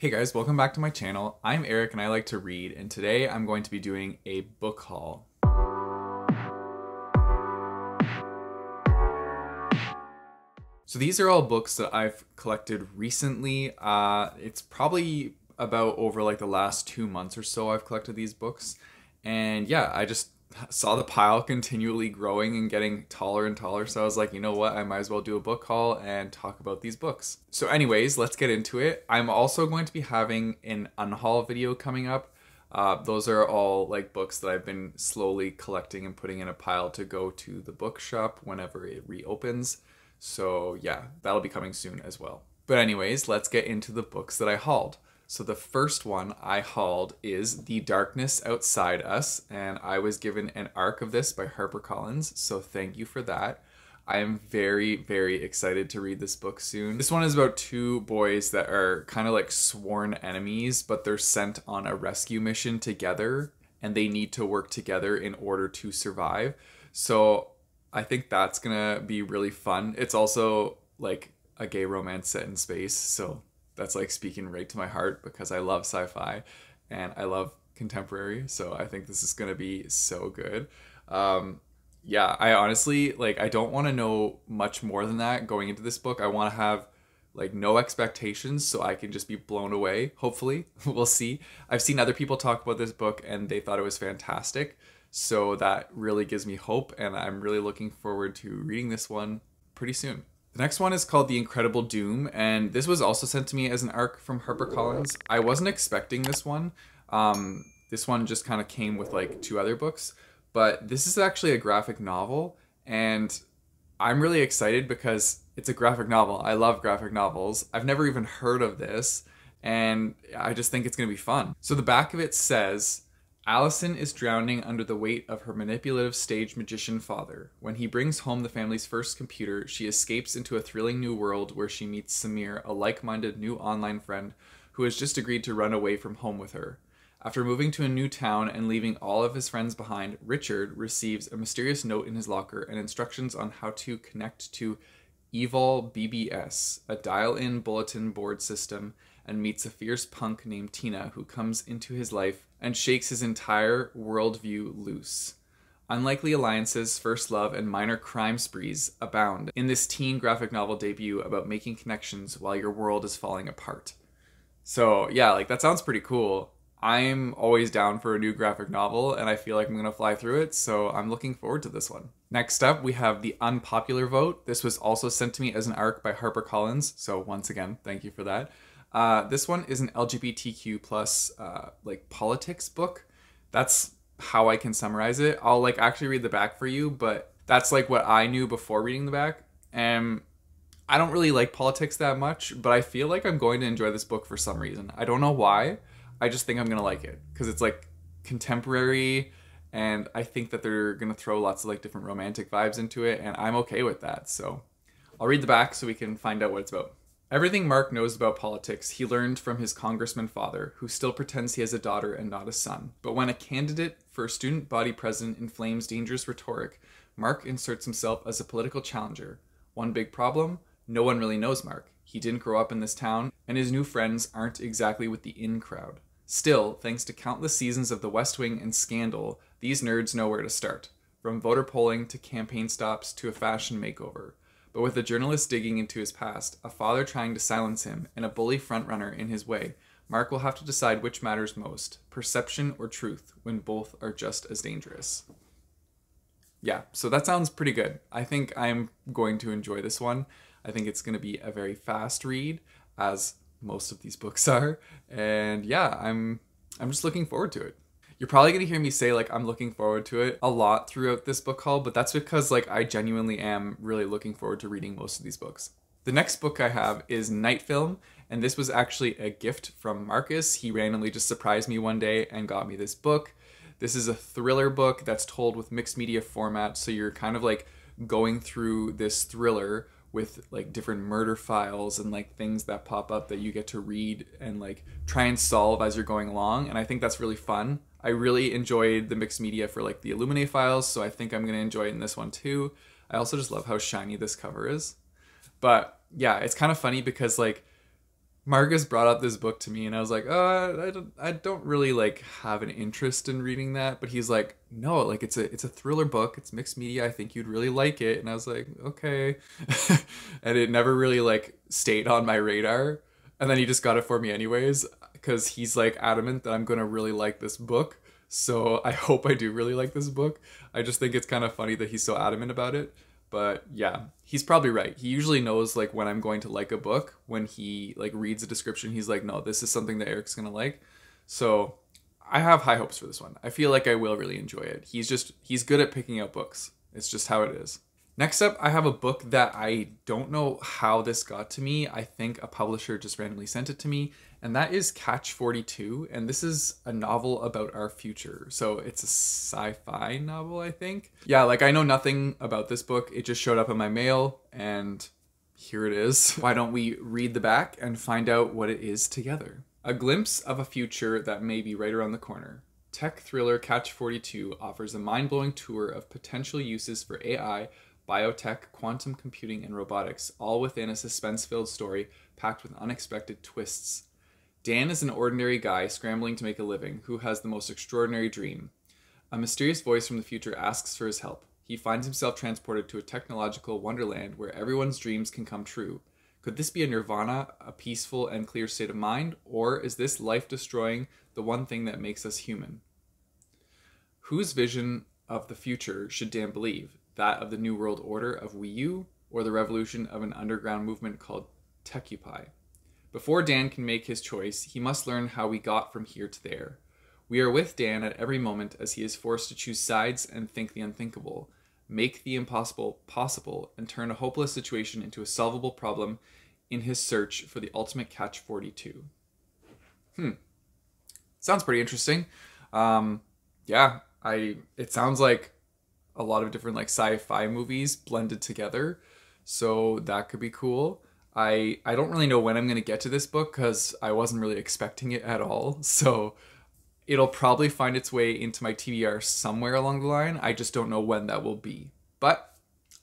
Hey guys, welcome back to my channel. I'm Eric and I like to read, and today I'm going to be doing a book haul. So these are all books that I've collected recently. Uh, it's probably about over like the last two months or so I've collected these books. And yeah, I just saw the pile continually growing and getting taller and taller. So I was like, you know what? I might as well do a book haul and talk about these books. So, anyways, let's get into it. I'm also going to be having an unhaul video coming up. Uh, those are all like books that I've been slowly collecting and putting in a pile to go to the bookshop whenever it reopens. So, yeah, that'll be coming soon as well. But, anyways, let's get into the books that I hauled. So the first one I hauled is The Darkness Outside Us, and I was given an arc of this by HarperCollins, so thank you for that. I am very, very excited to read this book soon. This one is about two boys that are kind of like sworn enemies, but they're sent on a rescue mission together and they need to work together in order to survive. So I think that's gonna be really fun. It's also like a gay romance set in space, so that's like speaking right to my heart because I love sci-fi and I love contemporary. So I think this is gonna be so good. Um, yeah, I honestly like I don't want to know much more than that going into this book. I want to have like no expectations so I can just be blown away. Hopefully, we'll see. I've seen other people talk about this book and they thought it was fantastic. So that really gives me hope and I'm really looking forward to reading this one pretty soon. The next one is called The Incredible Doom, and this was also sent to me as an arc from HarperCollins. I wasn't expecting this one. Um, this one just kind of came with like two other books, but this is actually a graphic novel, and I'm really excited because it's a graphic novel. I love graphic novels. I've never even heard of this, and I just think it's going to be fun. So the back of it says, Allison is drowning under the weight of her manipulative stage magician father. When he brings home the family's first computer, she escapes into a thrilling new world where she meets Samir, a like minded new online friend who has just agreed to run away from home with her. After moving to a new town and leaving all of his friends behind, Richard receives a mysterious note in his locker and instructions on how to connect to Evol BBS, a dial in bulletin board system and meets a fierce punk named Tina who comes into his life and shakes his entire worldview loose. Unlikely alliances, first love, and minor crime sprees abound in this teen graphic novel debut about making connections while your world is falling apart. So, yeah, like that sounds pretty cool. I'm always down for a new graphic novel, and I feel like I'm gonna fly through it, so I'm looking forward to this one. Next up, we have The Unpopular Vote. This was also sent to me as an arc by HarperCollins, so once again, thank you for that. Uh, this one is an LGBTQ plus uh, like politics book. That's how I can summarize it. I'll like actually read the back for you, but that's like what I knew before reading the back. And I don't really like politics that much, but I feel like I'm going to enjoy this book for some reason. I don't know why. I just think I'm gonna like it because it's like contemporary, and I think that they're gonna throw lots of like different romantic vibes into it, and I'm okay with that. So I'll read the back so we can find out what it's about. Everything Mark knows about politics, he learned from his congressman father, who still pretends he has a daughter and not a son. But when a candidate for student body president inflames dangerous rhetoric, Mark inserts himself as a political challenger. One big problem no one really knows Mark. He didn't grow up in this town, and his new friends aren't exactly with the in crowd. Still, thanks to countless seasons of The West Wing and Scandal, these nerds know where to start from voter polling to campaign stops to a fashion makeover. But with a journalist digging into his past, a father trying to silence him, and a bully frontrunner in his way, Mark will have to decide which matters most perception or truth when both are just as dangerous. Yeah, so that sounds pretty good. I think I'm going to enjoy this one. I think it's going to be a very fast read, as most of these books are. And yeah, I'm I'm just looking forward to it. You're probably gonna hear me say like I'm looking forward to it a lot throughout this book haul, but that's because like I genuinely am really looking forward to reading most of these books. The next book I have is Night Film, and this was actually a gift from Marcus. He randomly just surprised me one day and got me this book. This is a thriller book that's told with mixed media format, so you're kind of like going through this thriller with like different murder files and like things that pop up that you get to read and like try and solve as you're going along and i think that's really fun i really enjoyed the mixed media for like the illuminate files so i think i'm going to enjoy it in this one too i also just love how shiny this cover is but yeah it's kind of funny because like Marcus brought up this book to me, and I was like, uh, I don't, I don't really like have an interest in reading that. But he's like, no, like it's a, it's a thriller book. It's mixed media. I think you'd really like it. And I was like, okay. and it never really like stayed on my radar. And then he just got it for me anyways, because he's like adamant that I'm gonna really like this book. So I hope I do really like this book. I just think it's kind of funny that he's so adamant about it but yeah he's probably right he usually knows like when i'm going to like a book when he like reads a description he's like no this is something that eric's gonna like so i have high hopes for this one i feel like i will really enjoy it he's just he's good at picking out books it's just how it is Next up, I have a book that I don't know how this got to me. I think a publisher just randomly sent it to me, and that is Catch 42. And this is a novel about our future. So it's a sci fi novel, I think. Yeah, like I know nothing about this book. It just showed up in my mail, and here it is. Why don't we read the back and find out what it is together? A glimpse of a future that may be right around the corner. Tech thriller Catch 42 offers a mind blowing tour of potential uses for AI biotech, quantum computing, and robotics, all within a suspense filled story packed with unexpected twists. Dan is an ordinary guy scrambling to make a living who has the most extraordinary dream. A mysterious voice from the future asks for his help. He finds himself transported to a technological wonderland where everyone's dreams can come true. Could this be a nirvana, a peaceful and clear state of mind, or is this life destroying the one thing that makes us human? Whose vision of the future should Dan believe? that of the New World Order of Wiu, or the revolution of an underground movement called Tecupai. Before Dan can make his choice, he must learn how we got from here to there. We are with Dan at every moment as he is forced to choose sides and think the unthinkable, make the impossible possible, and turn a hopeless situation into a solvable problem in his search for the ultimate catch 42. Hmm. Sounds pretty interesting. Um, yeah, I. It sounds like a lot of different like sci-fi movies blended together. So that could be cool. I I don't really know when I'm going to get to this book cuz I wasn't really expecting it at all. So it'll probably find its way into my TBR somewhere along the line. I just don't know when that will be. But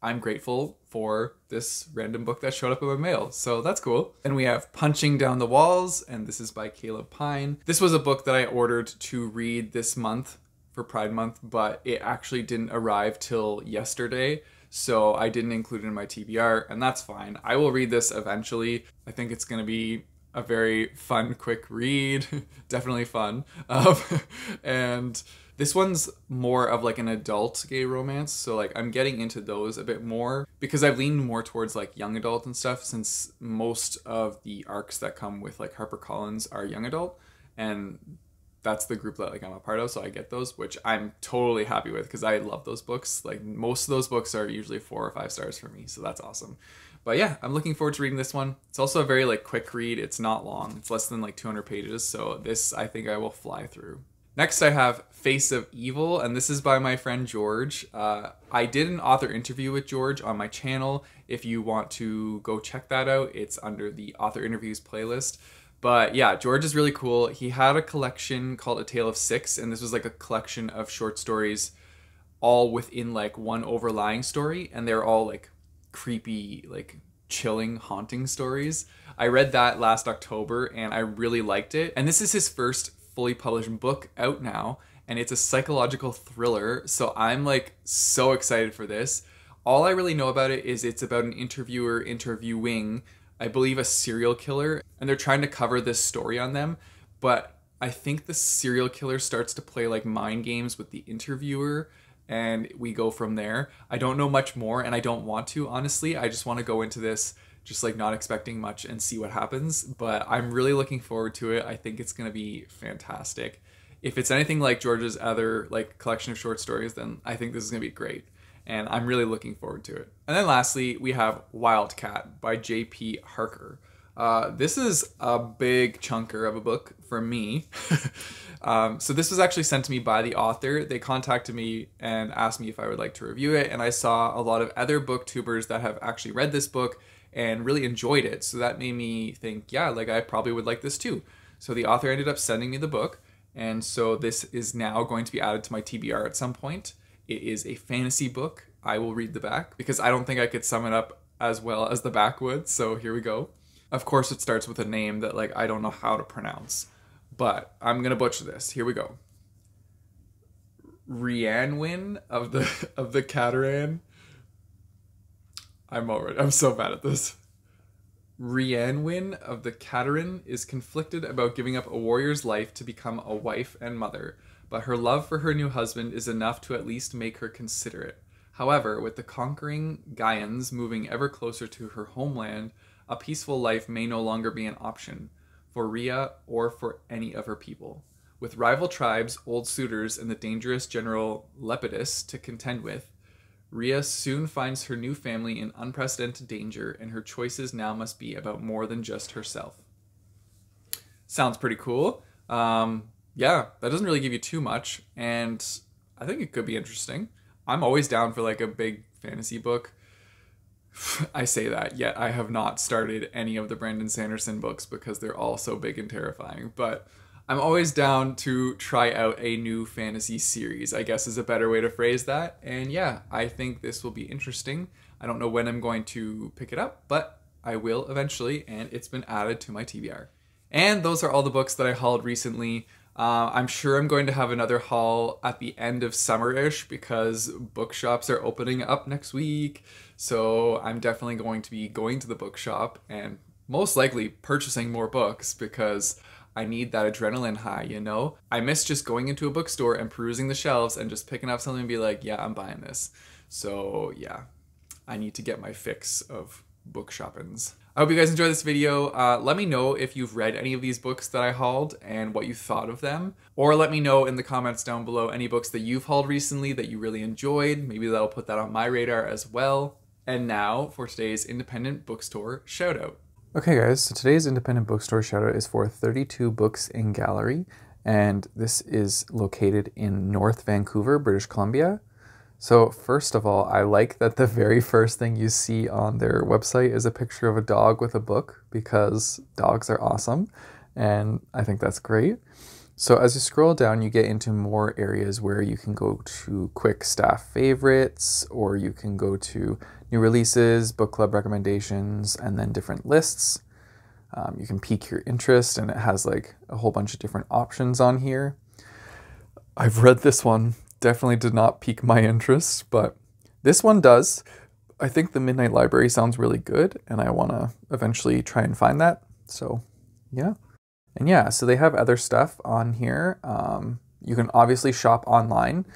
I'm grateful for this random book that showed up in my mail. So that's cool. And we have Punching Down the Walls, and this is by Caleb Pine. This was a book that I ordered to read this month for Pride Month, but it actually didn't arrive till yesterday. So I didn't include it in my TBR, and that's fine. I will read this eventually. I think it's going to be a very fun, quick read. Definitely fun. Um, and this one's more of like an adult gay romance. So, like, I'm getting into those a bit more because I've leaned more towards like young adult and stuff since most of the arcs that come with like HarperCollins are young adult. And that's the group that like I'm a part of, so I get those, which I'm totally happy with because I love those books. Like most of those books are usually four or five stars for me, so that's awesome. But yeah, I'm looking forward to reading this one. It's also a very like quick read. It's not long. It's less than like 200 pages, so this I think I will fly through. Next, I have Face of Evil, and this is by my friend George. Uh, I did an author interview with George on my channel. If you want to go check that out, it's under the author interviews playlist. But yeah, George is really cool. He had a collection called A Tale of Six, and this was like a collection of short stories all within like one overlying story, and they're all like creepy, like chilling, haunting stories. I read that last October and I really liked it. And this is his first fully published book out now, and it's a psychological thriller. So I'm like so excited for this. All I really know about it is it's about an interviewer interviewing I believe, a serial killer, and they're trying to cover this story on them. But I think the serial killer starts to play like mind games with the interviewer, and we go from there. I don't know much more, and I don't want to, honestly. I just want to go into this just like not expecting much and see what happens. But I'm really looking forward to it. I think it's going to be fantastic. If it's anything like George's other like collection of short stories, then I think this is going to be great and I'm really looking forward to it. And then lastly, we have Wildcat by J.P. Harker. Uh, this is a big chunker of a book for me. um, so this was actually sent to me by the author. They contacted me and asked me if I would like to review it, and I saw a lot of other booktubers that have actually read this book and really enjoyed it. So that made me think, yeah, like I probably would like this too. So the author ended up sending me the book, and so this is now going to be added to my TBR at some point. It is a fantasy book. I will read the back because I don't think I could sum it up as well as the back would. So here we go. Of course, it starts with a name that like I don't know how to pronounce, but I'm gonna butcher this. Here we go. Rhiannon of the of the Cataran. I'm already I'm so bad at this. Rhiannon of the Cataran is conflicted about giving up a warrior's life to become a wife and mother, but her love for her new husband is enough to at least make her consider it. However, with the conquering Gaians moving ever closer to her homeland, a peaceful life may no longer be an option for Rhea or for any of her people. With rival tribes, old suitors, and the dangerous general Lepidus to contend with, Rhea soon finds her new family in unprecedented danger, and her choices now must be about more than just herself. Sounds pretty cool. Um, yeah, that doesn't really give you too much, and I think it could be interesting. I'm always down for like a big fantasy book. I say that, yet I have not started any of the Brandon Sanderson books because they're all so big and terrifying. But I'm always down to try out a new fantasy series, I guess is a better way to phrase that. And yeah, I think this will be interesting. I don't know when I'm going to pick it up, but I will eventually, and it's been added to my TBR. And those are all the books that I hauled recently. Uh, I'm sure I'm going to have another haul at the end of summer-ish because bookshops are opening up next week. So I'm definitely going to be going to the bookshop and most likely purchasing more books because I need that adrenaline high, you know? I miss just going into a bookstore and perusing the shelves and just picking up something and be like, yeah, I'm buying this. So yeah, I need to get my fix of bookshoppings. I hope you guys enjoyed this video. Uh, let me know if you've read any of these books that I hauled and what you thought of them. Or let me know in the comments down below any books that you've hauled recently that you really enjoyed. Maybe that'll put that on my radar as well. And now for today's independent bookstore shout out. Okay guys, so today's independent bookstore shout out is for 32 Books in Gallery. And this is located in North Vancouver, British Columbia. So, first of all, I like that the very first thing you see on their website is a picture of a dog with a book because dogs are awesome. And I think that's great. So, as you scroll down, you get into more areas where you can go to quick staff favorites, or you can go to new releases, book club recommendations, and then different lists. Um, you can pique your interest, and it has like a whole bunch of different options on here. I've read this one definitely did not pique my interest, but this one does. I think the Midnight Library sounds really good, and I want to eventually try and find that. So, yeah. And yeah, so they have other stuff on here. Um, you can obviously shop online,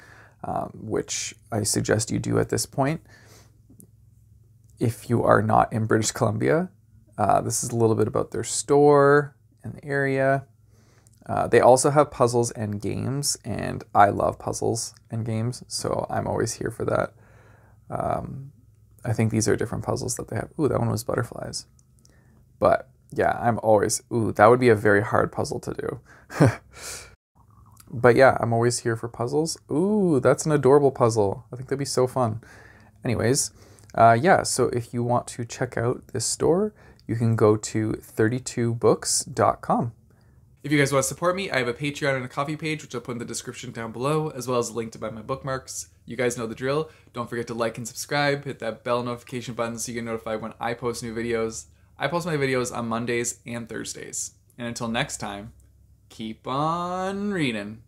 um, which I suggest you do at this point. If you are not in British Columbia, uh, this is a little bit about their store and the area. Uh, they also have puzzles and games, and I love puzzles and games, so I'm always here for that. Um, I think these are different puzzles that they have. Ooh, that one was butterflies. But yeah, I'm always, ooh, that would be a very hard puzzle to do. but yeah, I'm always here for puzzles. Ooh, that's an adorable puzzle. I think that'd be so fun. Anyways, uh, yeah, so if you want to check out this store, you can go to 32books.com. If you guys want to support me, I have a Patreon and a coffee page, which I'll put in the description down below, as well as a link to buy my bookmarks. You guys know the drill. Don't forget to like and subscribe, hit that bell notification button so you get notified when I post new videos. I post my videos on Mondays and Thursdays. And until next time, keep on reading.